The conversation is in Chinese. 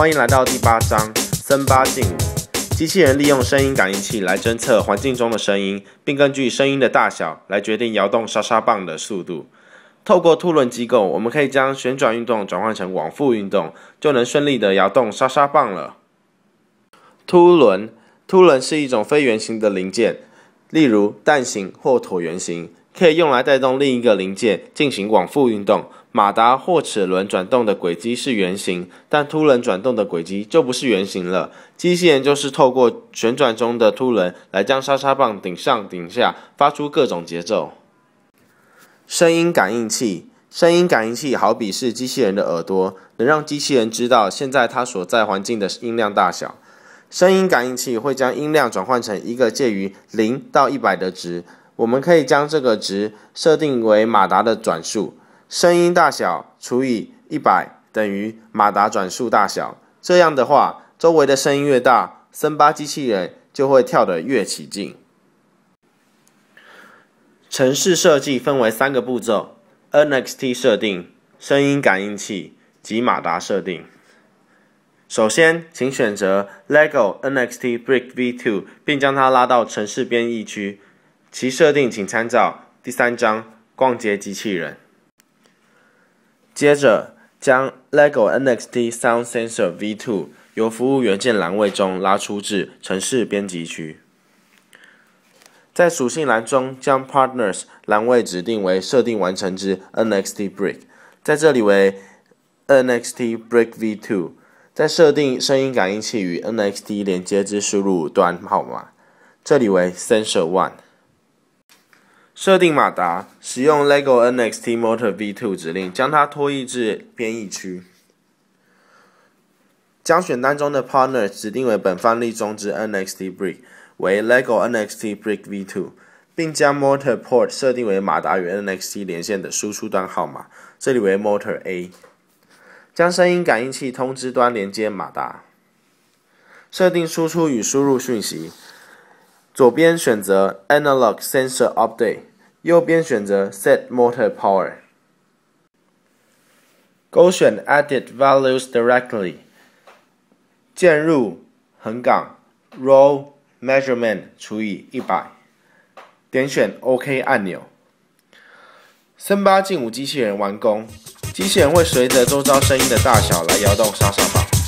欢迎来到第八章森巴劲舞。机器人利用声音感应器来侦测环境中的声音，并根据声音的大小来决定摇动沙沙棒的速度。透过凸轮机构，我们可以将旋转运动转换成往复运动，就能顺利地摇动沙沙棒了。凸轮，凸轮是一种非圆形的零件，例如蛋形或椭圆形。可以用来带动另一个零件进行往复运动。马达或齿轮转动的轨迹是圆形，但凸轮转动的轨迹就不是圆形了。机器人就是透过旋转中的凸轮来将沙沙棒顶上顶下，发出各种节奏。声音感应器，声音感应器好比是机器人的耳朵，能让机器人知道现在它所在环境的音量大小。声音感应器会将音量转换成一个介于零到一百的值。我们可以将这个值设定为马达的转速，声音大小除以一百等于马达转速大小。这样的话，周围的声音越大，森巴机器人就会跳得越起劲。城市设计分为三个步骤：NXT 设定、声音感应器及马达设定。首先，请选择 LEGO NXT Brick V2 并将它拉到城市编译区。其设定请参照第三章“逛街机器人”。接着将 LEGO NXT Sound Sensor V2 由服务元件栏位中拉出至城市编辑区，在属性栏中将 Partners 栏位指定为设定完成之 NXT Brick，在这里为 NXT Brick V2，在设定声音感应器与 NXT 连接之输入端号码，这里为 Sensor One。设定马达，使用 Lego NXT Motor V2 指令将它拖曳至编译区。将选单中的 Partner 指定为本范例中之 NXT Brick，为 Lego NXT Brick V2，并将 Motor Port 设定为马达与 NXT 连线的输出端号码，这里为 Motor A。将声音感应器通知端连接马达。设定输出与输入讯息，左边选择 Analog Sensor Update。右边选择 Set Motor Power，勾选 Edit Values Directly，键入横杠 Roll Measurement 除以一百，点选 OK 按钮。森巴劲舞机器人完工，机器人会随着周遭声音的大小来摇动沙沙棒。